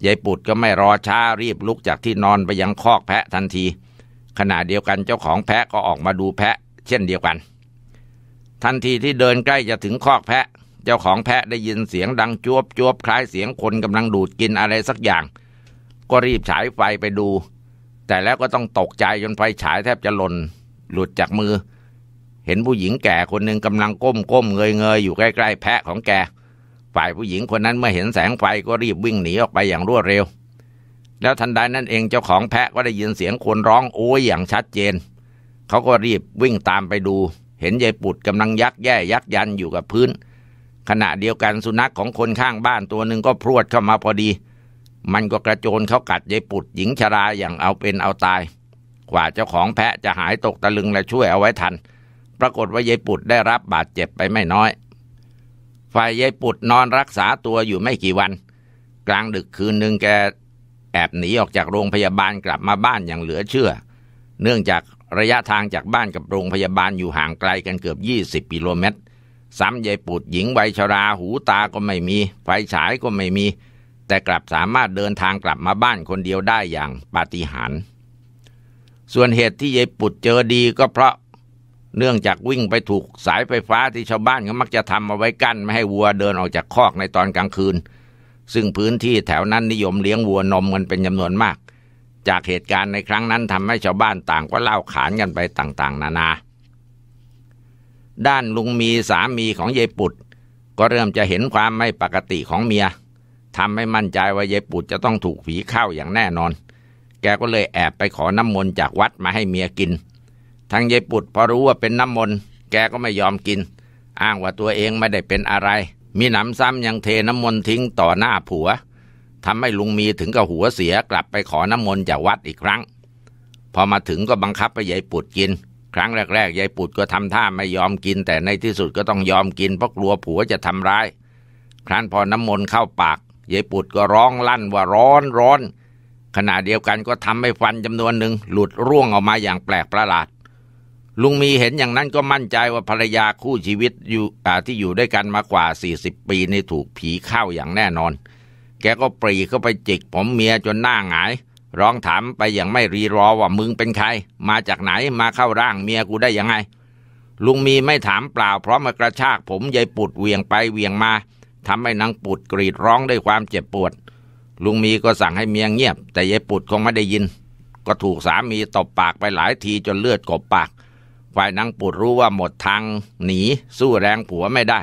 ยายปุดก็ไม่รอช้ารีบลุกจากที่นอนไปยังคอกแพะทันทีขณะเดียวกันเจ้าของแพะก็ออกมาดูแพะ เช่นเดียวกัน ทันทีที่เดินใกล้จะถึงคอกแพะ เจ้าของแพะได้ยินเสียงดังจวบจวบคล้ายเสียงคนกำลังดูดกินอะไรสักอย่าง ก็รีบฉายไฟไปดู แต่แล้วก็ต้องตกใจจนไฟฉายแทบจะหล่นหลุดจากมือเเห็นผู้หญิงแก่คนหนึ่งกำลังก้มก้มเงยเงยอยู่ใกล้ ๆ แพะของแกฝ่ายผู้หญิงคนนั้น เมื่อเห็นแสงไฟก็รีบวิ่งหนีออกไปอย่างรวดเร็ว แล้วทันใดนั้นเองเจ้าของแพะก็ได้ยินเสียงคนร้องโอ้ยอย่างชัดเจน เขาก็รีบวิ่งตามไปดู เห็นยายปุดกำลังยักแย่ยักยันอยู่กับพื้น ขณะเดียวกันสุนัขของคนข้างบ้านตัวหนึ่งก็พรวดเข้ามาพอดี มันก็กระโจนเขากัดยายปุดหญิงชราอย่างเอาเป็นเอาตาย กว่าเจ้าของแพะจะหายตกตะลึงและช่วยเอาไว้ทันเปรากฏว่า ยายปุดได้รับบาดเจ็บไปไม่น้อยฝ่ายยายปุดนอนรักษาตัวอยู่ไม่กี่วัน กลางดึกคืนหนึ่งแกแอบหนี ออกจากโรงพยาบาลกลับมาบ้านอย่างเหลือเชื่อ เนื่องจากระยะทางจากบ้านกับโรงพยาบาลอยู่ห่างไกลกันเกือบ 20 กิโลเมตร ซ้ำยายปุดหญิงวัยชราหูตาก็ไม่มีไฟฉายก็ไม่มี แต่กลับสามารถเดินทางกลับมาบ้านคนเดียวได้อย่างปาฏิหาริย์ ส่วนเหตุที่ยายปุดเจอดีก็เพราะเนื่องจากวิ่งไปถูกสายไฟฟ้าที่ชาวบ้านเขามักจะทำเอาไว้กั้นไม่ให้วัวเดินออกจากคอกในตอนกลางคืน ซึ่งพื้นที่แถวนั้นนิยมเลี้ยงวัวนมกันเป็นจำนวนมาก จากเหตุการณ์ในครั้งนั้นทำให้ชาวบ้านต่างก็เล่าขานกันไปต่างๆ นานา ด้านลุงมีสามีของยายปุด ก็เริ่มจะเห็นความไม่ปกติของเมียทำให้มั่นใจว่ายายปุดจะต้องถูกผีเข้าอย่างแน่นอน แกก็เลยแอบไปขอน้ำมนต์จากวัดมาให้เมียกินทางยายปุดพอรู้ว่าเป็นน้ำมนต์แกก็ไม่ยอมกิน อ้างว่าตัวเองไม่ได้เป็นอะไร มีหนำซ้ำยังเทน้ำมนต์ทิ้งต่อหน้าผัวทำให้ลุงมีถึงกับหัวเสียกลับไปขอน้ำมนต์จากวัดอีกครั้ง พอมาถึงก็บังคับไปยายปุดกิน ครั้งแรกๆยายปุดก็ทำท่าไม่ยอมกิน แต่ในที่สุดก็ต้องยอมกินเพราะกลัวผัวจะทำร้าย ครั้นพอน้ำมนต์เข้าปากยายปุดก็ร้องลั่นว่าร้อนร้อน ขณะเดียวกันก็ทำให้ฟันจำนวนหนึ่งหลุดร่วงออกมาอย่างแปลกประหลาดลุงมีเห็นอย่างนั้นก็มั่นใจว่าภรรยาคู่ชีวิตอยู่ที่อยู่ด้วยกันมากว่าสสี่ิบปีนี่ถูกผีเข้าอย่างแน่นอน แกก็ปรีเข้าไปจิกผมเมียจนหน้าหงาย ร้องถามไปอย่างไม่รีรอว่ามึงเป็นใคร มาจากไหนมาเข้าร่างเมียกูได้ยังไง ลุงมีไม่ถามเปล่าเพราะมากระชากผมยายปุดเวียงไปเวียงมาทำให้นางปุดกรีดร้องด้วยความเจ็บปวด ลุงมีก็สั่งให้เมียเงียบ แต่ยายปุดคงไม่ได้ยิน ก็ถูกสามีตบปากไปหลายทีจนเลือดกบปากฝ่ายนางปุดรู้ว่าหมดทาง หนีสู้แรงผัวไม่ได้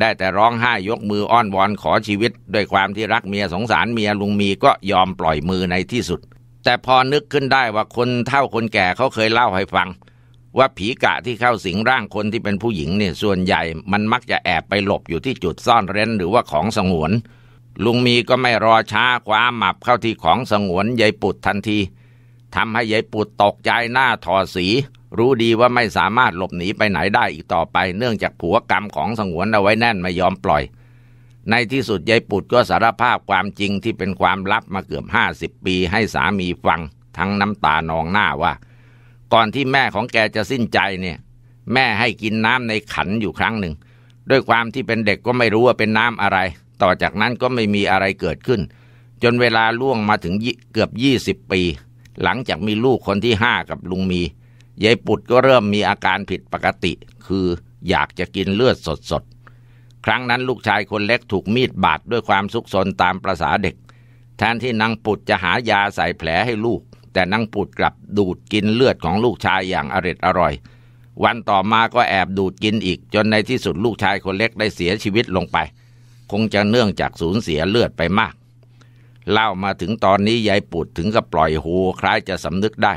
ได้แต่ร้องไห้ยกมืออ้อนวอนขอชีวิต ด้วยความที่รักเมียสงสารเมียลุงมีก็ยอมปล่อยมือในที่สุด แต่พอนึกขึ้นได้ว่าคนเท่าคนแก่เขาเคยเล่าให้ฟัง ว่าผีกะที่เข้าสิงร่างคนที่เป็นผู้หญิงเนี่ยส่วนใหญ่มันมักจะแอบไปหลบอยู่ที่จุดซ่อนเร้นหรือว่าของสงวน ลุงมีก็ไม่รอช้าคว้าหมับเข้าที่ของสงวนยายปุดทันทีทำให้ยายปุดตกใจหน้าทอสีรู้ดีว่าไม่สามารถหลบหนีไปไหนได้อีกต่อไป เนื่องจากผัวกรรมของสงวนเอาไว้แน่นไม่ยอมปล่อย ในที่สุดยายปุดก็สารภาพความจริงที่เป็นความลับมาเกือบห้าสิบปีให้สามีฟัง ทั้งน้ำตานองหน้าว่า ก่อนที่แม่ของแกจะสิ้นใจเนี่ย แม่ให้กินน้ำในขันอยู่ครั้งหนึ่งด้วยความที่เป็นเด็กก็ไม่รู้ว่าเป็นน้ำอะไร ต่อจากนั้นก็ไม่มีอะไรเกิดขึ้น จนเวลาล่วงมาถึงเกือบยี่สิบปี หลังจากมีลูกคนที่ห้ากับลุงมียายปุดก็เริ่มมีอาการผิดปกติ คืออยากจะกินเลือดสดๆ ครั้งนั้นลูกชายคนเล็กถูกมีดบาดด้วยความสุกสนตามประษาเด็กแทนที่นางปุดจะหายาใส่แผลให้ลูก แต่นางปุดกลับดูดกินเลือดของลูกชายอย่างอร็ดอร่อย วันต่อมาก็แอบดูดกินอีกจนในที่สุดลูกชายคนเล็กได้เสียชีวิตลงไป คงจะเนื่องจากสูญเสียเลือดไปมาก เล่ามาถึงตอนนี้ยายปุดถึงกับปล่อยโฮคล้ายจะสำนึกได้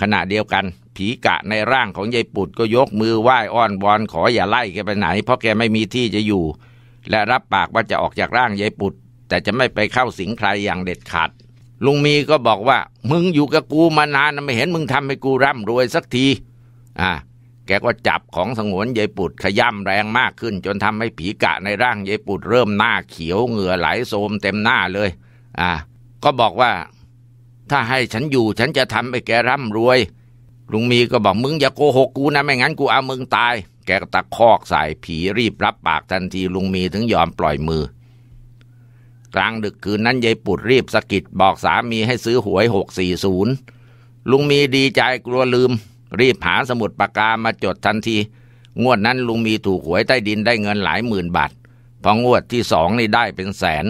ขณะเดียวกัน ผีกะในร่างของยายปุดก็ยกมือไหว้อ้อนวอนขออย่าไล่แกไปไหน เพราะแกไม่มีที่จะอยู่ และรับปากว่าจะออกจากร่างยายปุด แต่จะไม่ไปเข้าสิงใครอย่างเด็ดขาดลุงมีก็บอกว่า มึงอยู่กับกูมานานไม่เห็นมึงทำให้กูร่ำรวยสักทีอ่าแกก็จับของสงวนยายปุด ขย่ำแรงมากขึ้น จนทำให้ผีกะในร่างยายปุดเริ่มหน้าเขียวเหงื่อไหลโสมเต็มหน้าเลยอ่าก็บอกว่าถ้าให้ฉันอยู่ฉันจะทำให้แกร่ำรวย ลุงมีก็บอกมึงอย่าโกหกกูนะไม่งั้นกูเอามึงตาย แกก็ตะคอกใส่ผีรีบรับปากทันที ลุงมีถึงยอมปล่อยมือ กลางดึกคืนนั้นยายปุดรีบสะกิดบอกสามีให้ซื้อหวยหกสี่ศูนย์ลุงมีดีใจกลัวลืม รีบหาสมุดปากกามาจดทันที งวดนั้นลุงมีถูกหวยใต้ดินได้เงินหลายหมื่นบาทพองวดที่สองนี่ได้เป็นแสน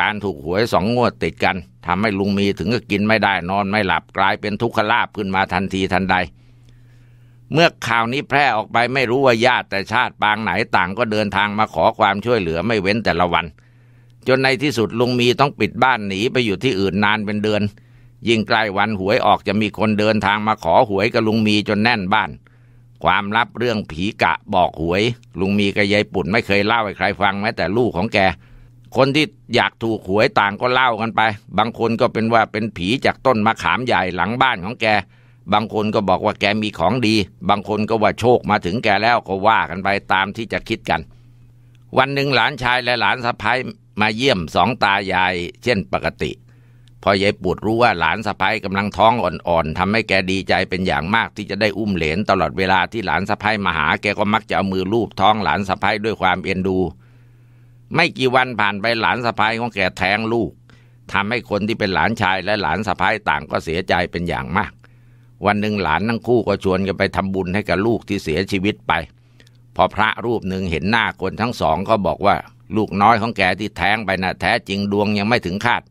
การถูกหวยสองงวดติดกันทำให้ลุงมีถึงกับกินไม่ได้นอนไม่หลับกลายเป็นทุกขลาบขึ้นมาทันทีทันใด เมื่อข่าวนี้แพร่ออกไปไม่รู้ว่าญาติแต่ชาติปางไหนต่างก็เดินทางมาขอความช่วยเหลือไม่เว้นแต่ละวัน จนในที่สุดลุงมีต้องปิดบ้านหนีไปอยู่ที่อื่นนานเป็นเดือน ยิ่งใกล้วันหวยออกจะมีคนเดินทางมาขอหวยกับลุงมีจนแน่นบ้าน ความลับเรื่องผีกะบอกหวย ลุงมีกับยายปุ่นไม่เคยเล่าให้ใครฟังแม้แต่ลูกของแกคนที่อยากถูกหวยต่างก็เล่ากันไป บางคนก็เป็นว่าเป็นผีจากต้นมะขามใหญ่หลังบ้านของแก บางคนก็บอกว่าแกมีของดี บางคนก็ว่าโชคมาถึงแกแล้วก็ว่ากันไปตามที่จะคิดกัน วันหนึ่งหลานชายและหลานสะพ้ายมาเยี่ยมสองตายาย เช่นปกติ พอยายปูดรู้ว่าหลานสะพ้ายกำลังท้องอ่อนๆทำให้แกดีใจเป็นอย่างมากที่จะได้อุ้มเหลนตลอดเวลาที่หลานสะพ้ายมาหาแกก็มักจะเอามือลูบท้องหลานสะพ้ายด้วยความเอ็นดูไม่กี่วันผ่านไปหลานสะพ้ายของแกแทงลูกทำให้คนที่เป็นหลานชายและหลานสะพ้ายต่างก็เสียใจเป็นอย่างมาก วันหนึ่งหลานทั้งคู่ก็ชวนกันไปทำบุญให้กับลูกที่เสียชีวิตไป พอพระรูปหนึ่งเห็นหน้าคนทั้งสองก็บอกว่าลูกน้อยของแกที่แท้งไปนะ่ะแท้จริงดวงยังไม่ถึงคาด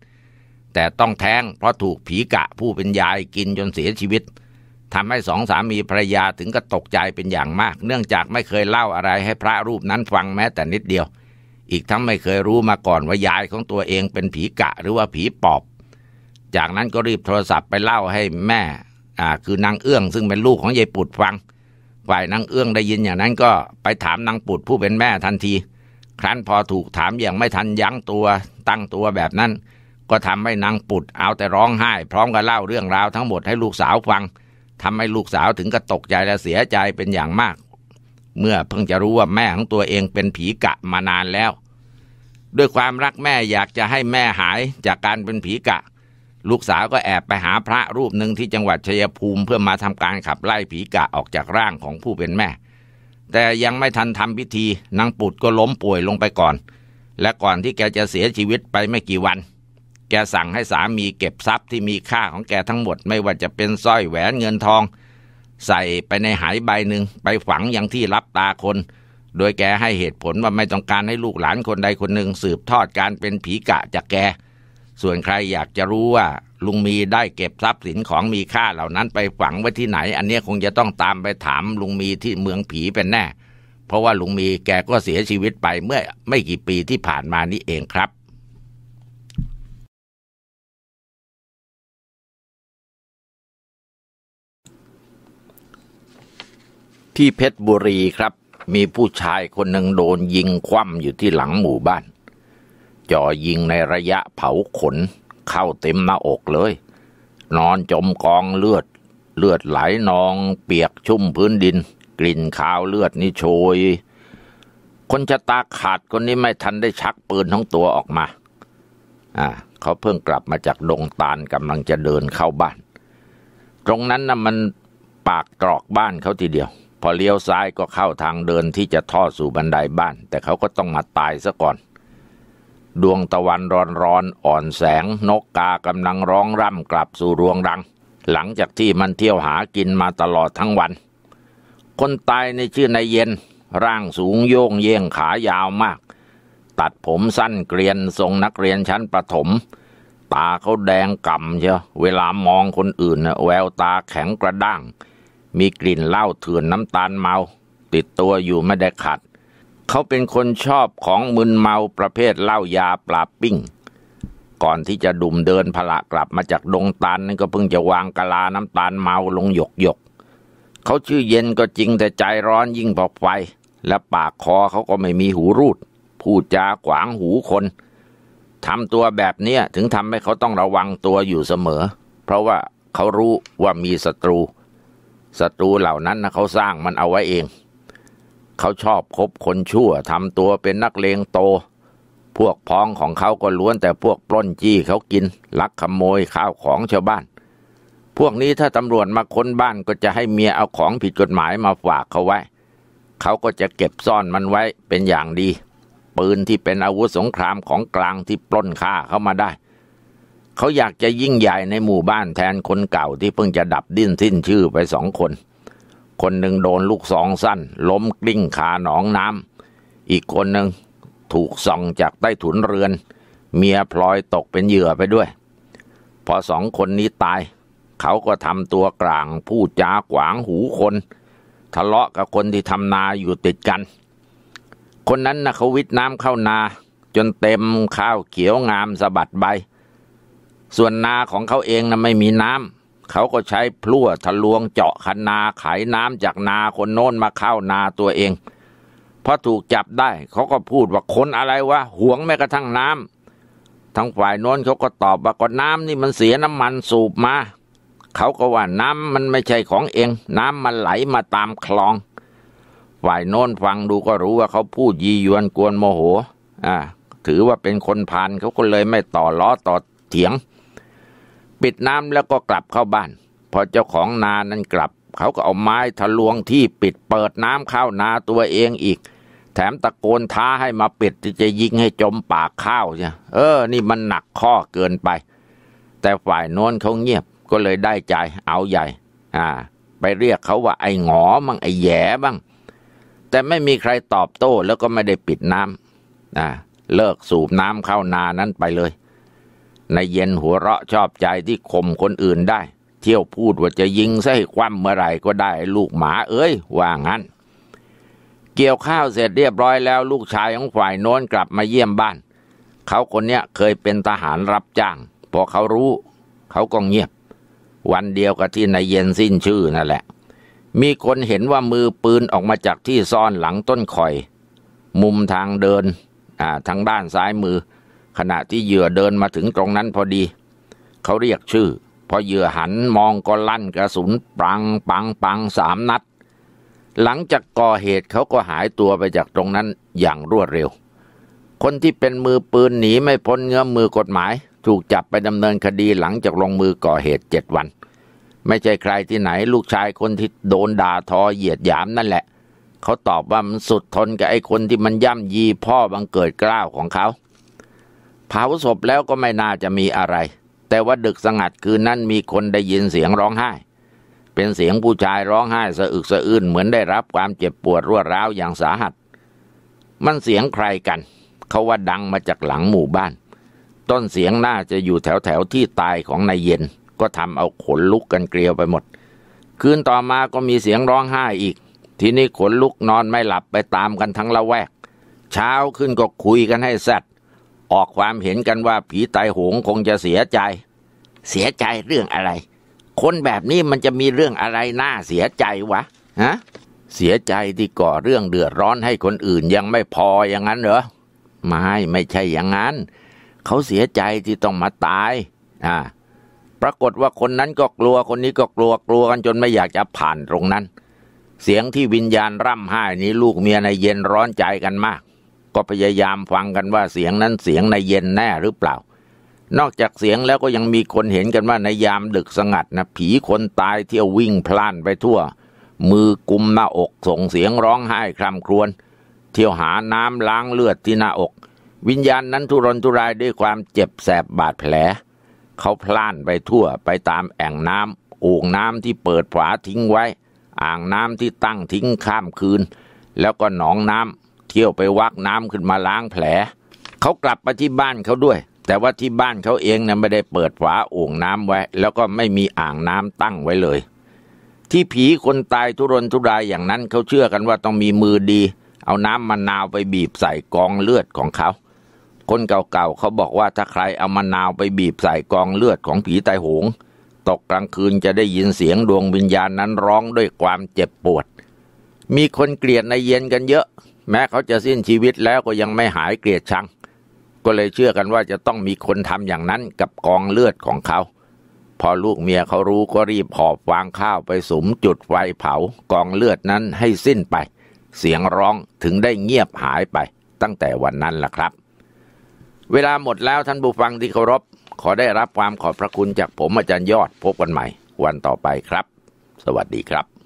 แต่ต้องแท้งเพราะถูกผีกะผู้เป็นยายกินจนเสียชีวิตทำให้สองสามีภรรยาถึงก็ตกใจเป็นอย่างมาก เนื่องจากไม่เคยเล่าอะไรให้พระรูปนั้นฟังแม้แต่นิดเดียวอีกทั้งไม่เคยรู้มาก่อนว่ายายของตัวเองเป็นผีกะหรือว่าผีปอบ จากนั้นก็รีบโทรศัพท์ไปเล่าให้แม่อ่าคือนางเอื้องซึ่งเป็นลูกของยายปุดฟังฝ่ายนางเอื้องได้ยินอย่างนั้นก็ไปถามนางปุดผู้เป็นแม่ทันที ครั้นพอถูกถามอย่างไม่ทันยั้งตัวตั้งตัวแบบนั้น ก็ทำให้นางปุดเอาแต่ร้องไห้ พร้อมกับเล่าเรื่องราวทั้งหมดให้ลูกสาวฟัง ทำให้ลูกสาวถึงกับตกใจและเสียใจเป็นอย่างมากเมื่อเพิ่งจะรู้ว่าแม่ของตัวเองเป็นผีกะมานานแล้ว ด้วยความรักแม่อยากจะให้แม่หายจากการเป็นผีกะ ลูกสาวก็แอบไปหาพระรูปหนึ่งที่จังหวัดชัยภูมิเพื่อมาทำการขับไล่ผีกะออกจากร่างของผู้เป็นแม่ แต่ยังไม่ทันทำพิธีนางปุดก็ล้มป่วยลงไปก่อน และก่อนที่แกจะเสียชีวิตไปไม่กี่วัน แกสั่งให้สามีเก็บทรัพย์ที่มีค่าของแกทั้งหมด ไม่ว่าจะเป็นสร้อยแหวนเงินทองใส่ไปในหายใบหนึ่งไปฝังอย่างที่รับตาคน โดยแกให้เหตุผลว่าไม่ต้องการให้ลูกหลานคนใดคนหนึ่งสืบทอดการเป็นผีกะจากแก ส่วนใครอยากจะรู้ว่า ลุงมีได้เก็บทรัพย์สินของมีค่าเหล่านั้น ไปฝังไว้ที่ไหน อันนี้คงจะต้องตามไปถามลุงมีที่เมืองผีเป็นแน่ เพราะว่าลุงมีแกก็เสียชีวิตไปเมื่อไม่กี่ปีที่ผ่านมานี้เองครับที่เพชรบุรีครับมีผู้ชายคนหนึ่งโดนยิงคว่ำอยู่ที่หลังหมู่บ้านจ่อยิงในระยะเผาขนเข้าเต็มหน้าอกเลย นอนจมกองเลือด เลือดไหลนองเปียกชุ่มพื้นดิน กลิ่นขาวเลือดนี่โชย คนชะตาขาดคนนี้ไม่ทันได้ชักปืนทั้งตัวออกมาอ่าเขาเพิ่งกลับมาจากดงตาลกำลังจะเดินเข้าบ้าน ตรงนั้นนะ่ะมันปากตรอกบ้านเขาทีเดียวพอเลี้ยวซ้ายก็เข้าทางเดินที่จะทอดสู่บันไดบ้าน แต่เขาก็ต้องมาตายซะก่อน ดวงตะวันร้อนๆออ่อนแสงนกกากำลังร้องร่ำกลับสู่รวงรัง หลังจากที่มันเที่ยวหากินมาตลอดทั้งวัน คนตายในชื่อนายเย็นร่างสูงโยงเย่งขายาวมาก ตัดผมสั้นเกรียนทรงนักเรียนชั้นประถม ตาเขาแดงก่ำเชียวเวลามองคนอื่นแววตาแข็งกระด้างมีกลิ่นเหล้าเถื่อนน้ำตาลเมา ติดตัวอยู่ไม่ได้ขัด เขาเป็นคนชอบของมึนเมาประเภทเหล้ายาปลาปิ้ง ก่อนที่จะดุมเดินพละกลับมาจากดงตาลนั่นก็เพิ่งจะวางกะลา น้ำตาลเมาลงหยกหยก เขาชื่อเย็นก็จริงแต่ใจร้อนยิ่งพอไฟและปากคอเขาก็ไม่มีหูรูด พูดจาขวางหูคนทำตัวแบบเนี้ยถึงทำให้เขาต้องระวังตัวอยู่เสมอ เพราะว่าเขารู้ว่ามีศัตรูศัตรูเหล่านั้นนะเขาสร้างมันเอาไว้เอง เขาชอบคบคนชั่วทำตัวเป็นนักเลงโต พวกพ้องของเขาก็ล้วนแต่พวกปล้นจี้เขากิน ลักขโมยข้าวของชาวบ้าน พวกนี้ถ้าตำรวจมาค้นบ้านก็จะให้เมียเอาของผิดกฎหมายมาฝากเขาไว้ เขาก็จะเก็บซ่อนมันไว้เป็นอย่างดี ปืนที่เป็นอาวุธสงครามของกลางที่ปล้นฆ่าเขามาได้เขาอยากจะยิ่งใหญ่ในหมู่บ้านแทนคนเก่าที่เพิ่งจะดับดิ้นสิ้นชื่อไปสองคน คนหนึ่งโดนลูกสองสั้นล้มกลิ้งขาหนองน้ำอีกคนหนึ่งถูกส่องจากใต้ถุนเรือน เมียพลอยตกเป็นเหยื่อไปด้วย พอสองคนนี้ตาย เขาก็ทำตัวกลางพูดจาขวางหูคน ทะเลาะกับคนที่ทำนาอยู่ติดกัน คนนั้นนะเขาวิทน้ำเข้านาจนเต็มข้าวเขียวงามสะบัดใบส่วนนาของเขาเองนะไม่มีน้ำเขาก็ใช้พลั่วทะลวง เจาะคันนา ขายน้ำจากนาคนโน้นมาเข้านาตัวเองพอถูกจับได้ เขาก็พูดว่าคนอะไรวะหวงแม้กระทั่งน้ำทางฝ่ายโน้นเขาก็ตอบว่าก็น้ำนี่มันเสียน้ำมันสูบมาเขาก็ว่าน้ำมันไม่ใช่ของเอง น้ำมันไหลมาตามคลอง ฝ่ายโน้นฟังดูก็รู้ว่าเขาพูดยียวนกวนโมโห อ่า ถือว่าเป็นคนพานเขาก็เลยไม่ต่อล้อต่อเถียงปิดน้ำแล้วก็กลับเข้าบ้านพอเจ้าของนานั้นกลับ เขาก็เอาไม้ทะลวงที่ปิดเปิดน้ำเข้านาตัวเองอีก แถมตะโกนท้าให้มาปิดจะยิงให้จมปากข้าวเนี่ยเออ นี่มันหนักข้อเกินไป แต่ฝ่ายโน้นเขาเงียบก็เลยได้ใจเอาใหญ่ อ่า ไปเรียกเขาว่าไอ้หงอบ้างไอ้แย่บ้างแต่ไม่มีใครตอบโต้แล้วก็ไม่ได้ปิดน้ำอ่าเลิกสูบน้ำเข้านานั้นไปเลยนายเย็นหัวเราะชอบใจที่ข่มคนอื่นได้ เที่ยวพูดว่าจะยิงใส่คว่ำเมื่อไหร่ก็ได้ ลูกหมาเอ้ย ว่างั้น เกี่ยวข้าวเสร็จเรียบร้อยแล้วลูกชายของฝ่ายโน้นกลับมาเยี่ยมบ้าน เขาคนเนี้ยเคยเป็นทหารรับจ้างพอเขารู้ เขาก็เงียบ วันเดียวกับที่นายเย็นสิ้นชื่อนั่นแหละ มีคนเห็นว่ามือปืนออกมาจากที่ซ่อนหลังต้นคอย มุมทางเดินอ่าทางด้านซ้ายมือขณะที่เหยื่อเดินมาถึงตรงนั้นพอดี เขาเรียกชื่อ พอเหยื่อหันมองก็ลั่นกระสุนปังปังปังสามนัด หลังจากก่อเหตุเขาก็หายตัวไปจากตรงนั้นอย่างรวดเร็ว คนที่เป็นมือปืนหนีไม่พ้นเงื้อมมือกฎหมาย ถูกจับไปดำเนินคดีหลังจากลงมือก่อเหตุเจ็ดวัน ไม่ใช่ใครที่ไหนลูกชายคนที่โดนด่าทอเหยียดหยามนั่นแหละ เขาตอบว่ามันสุดทนกับไอ้คนที่มันย่ำยีพ่อบังเกิดกล้าวของเขาเผาศพแล้วก็ไม่น่าจะมีอะไร แต่ว่าดึกสงัดคืนนั้นมีคนได้ยินเสียงร้องไห้ เป็นเสียงผู้ชายร้องไห้สะอึกสะอื้นเหมือนได้รับความเจ็บปวดรวดร้าวอย่างสาหัส มันเสียงใครกัน เขาว่าดังมาจากหลังหมู่บ้าน ต้นเสียงน่าจะอยู่แถวแถวที่ตายของนายเย็น ก็ทำเอาขนลุกกันเกลียวไปหมด คืนต่อมาก็มีเสียงร้องไห้อีก ทีนี้ขนลุกนอนไม่หลับไปตามกันทั้งละแวก เช้าขึ้นก็คุยกันให้แซดออกความเห็นกันว่าผีตายโหงคงจะเสียใจ เสียใจเรื่องอะไร คนแบบนี้มันจะมีเรื่องอะไรน่าเสียใจวะฮะเสียใจที่ก่อเรื่องเดือดร้อนให้คนอื่นยังไม่พออย่างนั้นเหรอไม่ไม่ใช่อย่างนั้น เขาเสียใจที่ต้องมาตายอ่าปรากฏว่าคนนั้นก็กลัวคนนี้ก็กลัวกลัวกันจนไม่อยากจะผ่านตรงนั้น เสียงที่วิญญาณร่ำไห้นี้ลูกเมียในเย็นร้อนใจกันมากก็พยายามฟังกันว่าเสียงนั้นเสียงในเย็นแน่หรือเปล่า นอกจากเสียงแล้วก็ยังมีคนเห็นกันว่าในยามดึกสงัดนะผีคนตายเที่ยววิ่งพล่านไปทั่ว มือกุมหน้าอกส่งเสียงร้องไห้คร่ำครวญ เที่ยวหาน้ำล้างเลือดที่หน้าอก วิญญาณนั้นทุรนทุรายด้วยความเจ็บแสบบาดแผล เขาพล่านไปทั่วไปตามแอ่งน้ำโอ่งน้ำที่เปิดฝาทิ้งไว้ อ่างน้ำที่ตั้งทิ้งข้ามคืน แล้วก็หนองน้ำเที่ยวไปวักน้ำขึ้นมาล้างแผล เขากลับมาที่บ้านเขาด้วย แต่ว่าที่บ้านเขาเองนั่นไม่ได้เปิดฝาโอ่งน้ำไว้ แล้วก็ไม่มีอ่างน้ำตั้งไว้เลย ที่ผีคนตายทุรนทุรายอย่างนั้น เขาเชื่อกันว่าต้องมีมือดี เอาน้ำมะนาวไปบีบใส่กองเลือดของเขา คนเก่าๆเขาบอกว่าถ้าใครเอามะนาวไปบีบใส่กองเลือดของผีตายโหง ตกกลางคืนจะได้ยินเสียงดวงวิญญาณนั้นร้องด้วยความเจ็บปวด มีคนเกลียดนายเย็นกันเยอะแม้เขาจะสิ้นชีวิตแล้วก็ยังไม่หายเกลียดชัง ก็เลยเชื่อกันว่าจะต้องมีคนทำอย่างนั้นกับกองเลือดของเขา พอลูกเมียเขารู้ก็รีบหอบวางข้าวไปสมจุดไฟเผากองเลือดนั้นให้สิ้นไป เสียงร้องถึงได้เงียบหายไปตั้งแต่วันนั้นล่ะครับ เวลาหมดแล้วท่านผู้ฟังที่เคารพ ขอได้รับความขอบพระคุณจากผมอาจารย์ยอด พบกันใหม่ วันต่อไปครับ สวัสดีครับ